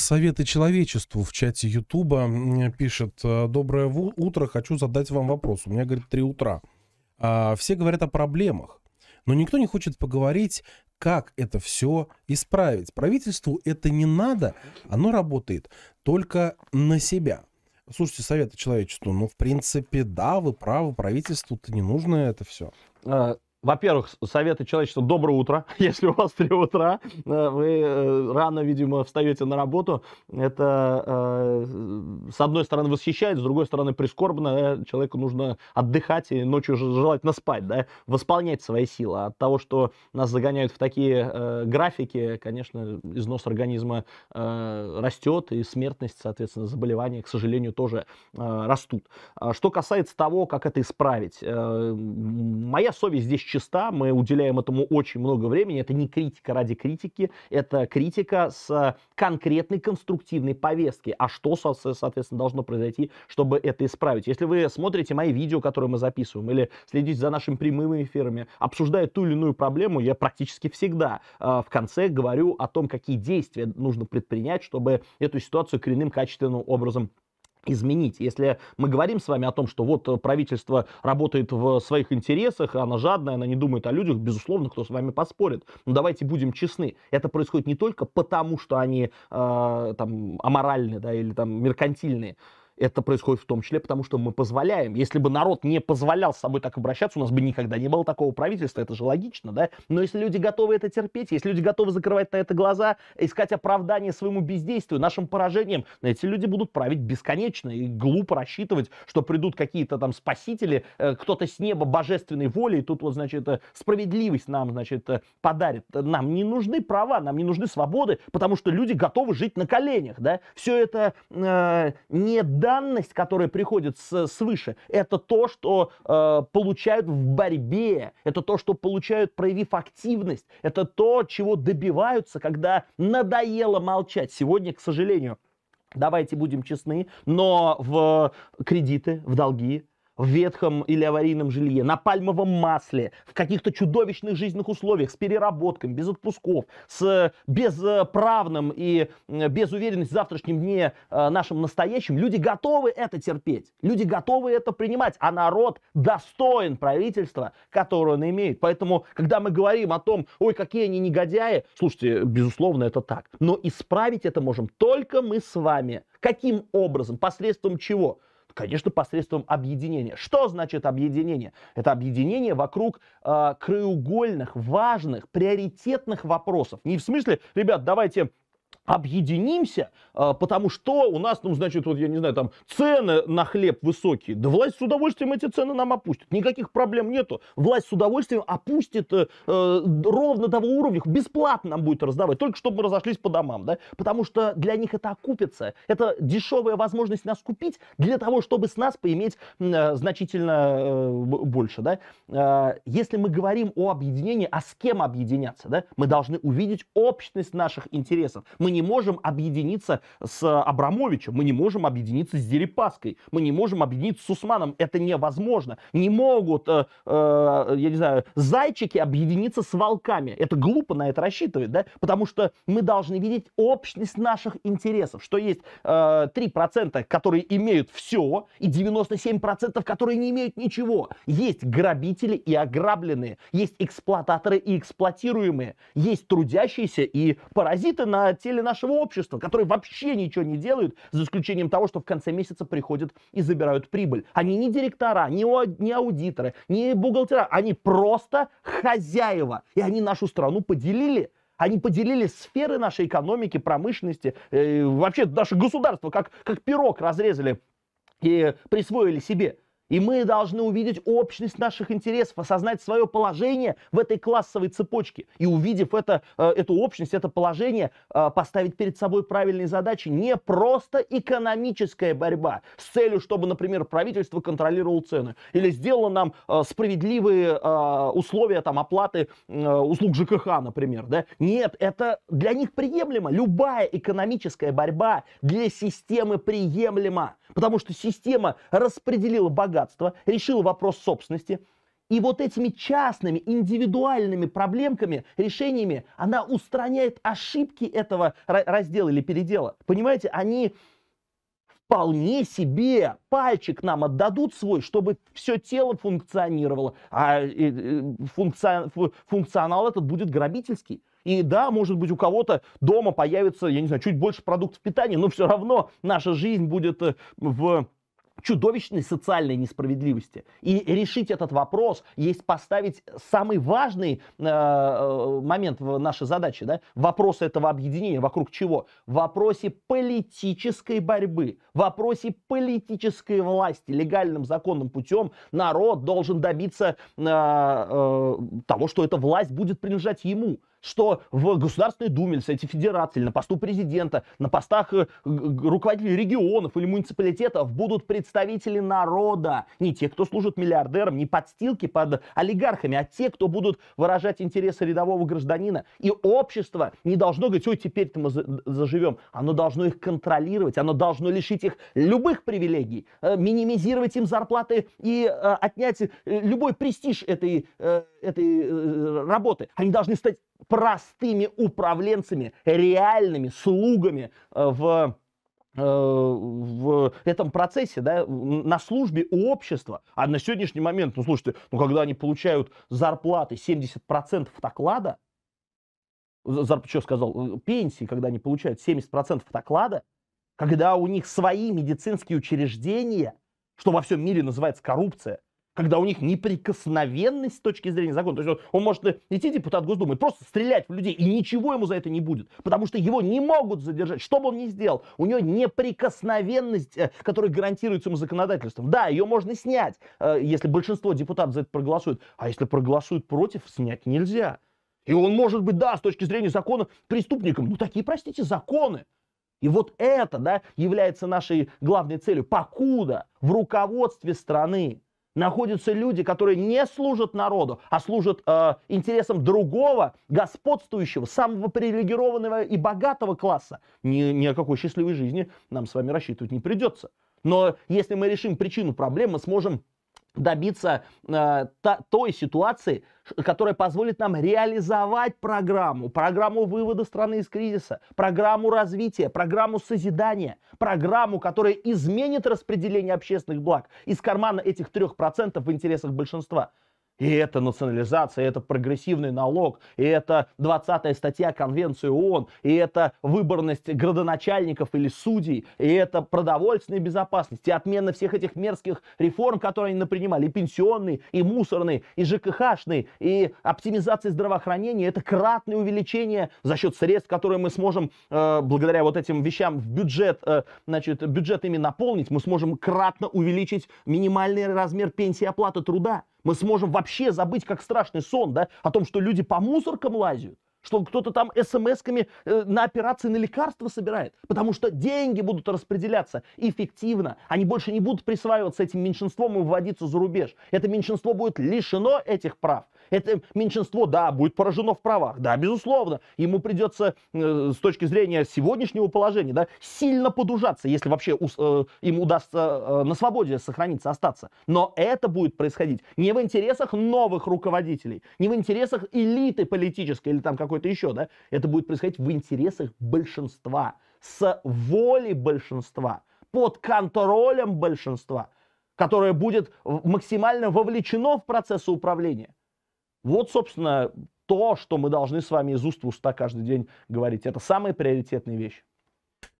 советы человечеству в чате Ютуба. Пишет, «Э, доброе утро, хочу задать вам вопрос. У меня, говорит, три утра. А, все говорят о проблемах, но никто не хочет поговорить, как это все исправить. Правительству это не надо, оно работает только на себя. Слушайте, советы человечеству, ну, в принципе, да, вы правы, правительству-то не нужно это все. А, во-первых, советы человечеству доброе утро. Если у вас 3 утра, э, вы э, рано, видимо, встаете на работу. Это, э, с одной стороны, восхищает, с другой стороны, прискорбно. Человеку нужно отдыхать и ночью желательно спать, да, восполнять свои силы. от того, что нас загоняют в такие графики, конечно, износ организма растет, и смертность, соответственно, заболевания, к сожалению, тоже растут. А что касается того, как это исправить, моя совесть здесь чиста, мы уделяем этому очень много времени, это не критика ради критики, это критика с э, конкретной конструктивной повесткой, а что, соответственно, должно произойти, чтобы это исправить. Если вы смотрите мои видео, которые мы записываем, или следите за нашими прямыми эфирами, обсуждая ту или иную проблему, я практически всегда э, в конце говорю о том, какие действия нужно предпринять, чтобы эту ситуацию коренным качественным образом изменить. Если мы говорим с вами о том, что вот э, правительство работает в своих интересах, она жадная, она не думает о людях, безусловно, кто с вами поспорит. Но давайте будем честны. Это происходит не только потому, что они э, там аморальные, да, или там меркантильные. Это происходит в том числе потому, что мы позволяем. Если бы народ не позволял с собой так обращаться, у нас бы никогда не было такого правительства, это же логично, да? Но если люди готовы это терпеть, если люди готовы закрывать на это глаза, искать оправдание своему бездействию, нашим поражениям, эти люди будут править бесконечно и глупо рассчитывать, что придут какие-то там спасители, э, кто-то с неба божественной воли, и тут вот, значит, э, справедливость нам, значит, э, подарит. Нам не нужны права, нам не нужны свободы, потому что люди готовы жить на коленях, да? Все это э, не да данность, которая приходит с, свыше, это то, что э, получают в борьбе, это то, что получают, проявив активность, это то, чего добиваются, когда надоело молчать. Сегодня, к сожалению, давайте будем честны, но в кредиты, в долги, в ветхом или аварийном жилье, на пальмовом масле, в каких-то чудовищных жизненных условиях, с переработками, без отпусков, с безправным э, и э, без уверенности в завтрашнем дне э, нашим настоящим, люди готовы это терпеть, люди готовы это принимать, а народ достоин правительства, которое он имеет. Поэтому, когда мы говорим о том, ой, какие они негодяи, слушайте, безусловно, это так. Но исправить это можем только мы с вами. Каким образом? Посредством чего? Конечно, посредством объединения. Что значит объединение? Это объединение вокруг э, краеугольных, важных, приоритетных вопросов. Не в смысле, ребят, давайте объединимся, а, потому что у нас, ну, значит, вот я не знаю, там цены на хлеб высокие. Да власть с удовольствием эти цены нам опустит. Никаких проблем нету. Власть с удовольствием опустит э, э, ровно того уровня, бесплатно нам будет раздавать, только чтобы мы разошлись по домам, да? Потому что для них это окупится. Это дешевая возможность нас купить для того, чтобы с нас поиметь э, значительно э, больше, да? Э, если мы говорим о объединении, а с кем объединяться, да? Мы должны увидеть общность наших интересов. Мы мы не можем объединиться с Абрамовичем, мы не можем объединиться с Дерипаской, мы не можем объединиться с Усманом. Это невозможно. Не могут, э, э, я не знаю, зайчики объединиться с волками. Это глупо на это рассчитывать, да? Потому что мы должны видеть общность наших интересов, что есть э, 3%, которые имеют все, и 97%, которые не имеют ничего. Есть грабители и ограбленные, есть эксплуататоры и эксплуатируемые, есть трудящиеся и паразиты на теле представители нашего общества, которые вообще ничего не делают, за исключением того, что в конце месяца приходят и забирают прибыль. Они не директора, не, о, не аудиторы, не бухгалтера, они просто хозяева. И они нашу страну поделили. Они поделили сферы нашей экономики, промышленности, э, вообще наше государство, как, как пирог разрезали и присвоили себе. И мы должны увидеть общность наших интересов, осознать свое положение в этой классовой цепочке. И увидев это, э, эту общность, это положение, э, поставить перед собой правильные задачи. Не просто экономическая борьба с целью, чтобы, например, правительство контролировало цены. Или сделало нам э, справедливые условия там, оплаты услуг ЖКХ, например. Да? Нет, это для них приемлемо. Любая экономическая борьба для системы приемлема. Потому что система распределила богатство богатства, решила вопрос собственности. И вот этими частными, индивидуальными проблемками, решениями она устраняет ошибки этого раздела или передела. Понимаете, они вполне себе пальчик нам отдадут свой, чтобы все тело функционировало, а э, э, функционал этот будет грабительский. И да, может быть, у кого-то дома появится, я не знаю, чуть больше продуктов питания, но все равно наша жизнь будет э, в чудовищной социальной несправедливости. И решить этот вопрос есть поставить самый важный э, э, момент в нашей задаче, да, вопрос этого объединения, вокруг чего? В вопросе политической борьбы, в вопросе политической власти, легальным законным путем народ должен добиться э, э, того, что эта власть будет принадлежать ему что в Государственной Думе или Совете Федерации, на посту президента, на постах э, руководителей регионов или муниципалитетов будут представители народа. Не те, кто служит миллиардерам, не подстилки под олигархами, а те, кто будут выражать интересы рядового гражданина. И общество не должно говорить, ой, теперь-то мы заживем. Оно должно их контролировать, оно должно лишить их любых привилегий, э, минимизировать им зарплаты и э, отнять любой престиж этой этой э, работы. Они должны стать простыми управленцами, реальными слугами э, в э, в этом процессе, да, на службе у общества. А на сегодняшний момент, ну слушайте, ну когда они получают зарплаты 70% от оклада, зар, что сказал, пенсии, когда они получают 70% от оклада, когда у них свои медицинские учреждения, что во всем мире называется коррупция, когда у них неприкосновенность с точки зрения закона. То есть он, он может идти депутат Госдумы, просто стрелять в людей, и ничего ему за это не будет, потому что его не могут задержать, что бы он ни сделал. У него неприкосновенность, э, которая гарантируется ему законодательством. Да, ее можно снять, э, если большинство депутатов за это проголосует, а если проголосуют против, снять нельзя. И он может быть, да, с точки зрения закона, преступником. Ну такие, простите, законы. И вот это да, является нашей главной целью. Покуда в руководстве страны находятся люди, которые не служат народу, а служат э, интересам другого, господствующего, самого привилегированного и богатого класса. Ни, ни о какой счастливой жизни нам с вами рассчитывать не придется. Но если мы решим причину проблем, мы сможем добиться э, та, той ситуации, которая позволит нам реализовать программу, программу вывода страны из кризиса, программу развития, программу созидания, программу, которая изменит распределение общественных благ из кармана этих 3% в интересах большинства. И это национализация, и это прогрессивный налог, и это 20-я статья Конвенции ООН, и это выборность градоначальников или судей, и это продовольственная безопасность, и отмена всех этих мерзких реформ, которые они напринимали, и пенсионные, и мусорные, и ЖКХшные, и оптимизация здравоохранения, это кратное увеличение за счет средств, которые мы сможем э, благодаря вот этим вещам в бюджет, э, значит, бюджет ими наполнить, мы сможем кратно увеличить минимальный размер пенсии оплаты труда. Мы сможем вообще забыть, как страшный сон, да, о том, что люди по мусоркам лазят, что кто-то там смс-ками э, на операции на лекарства собирает, потому что деньги будут распределяться эффективно, они больше не будут присваиваться этим меньшинством и выводиться за рубеж. Это меньшинство будет лишено этих прав, это меньшинство, да, будет поражено в правах, да, безусловно. Ему придется э, с точки зрения сегодняшнего положения, да, сильно подужаться, если вообще э, им удастся э, на свободе сохраниться, остаться. Но это будет происходить не в интересах новых руководителей, не в интересах элиты политической или там какой-то еще, да. Это будет происходить в интересах большинства, с волей большинства, под контролем большинства, которое будет максимально вовлечено в процессы управления. Вот, собственно, то, что мы должны с вами из уст в уста каждый день говорить. Это самая приоритетная вещь.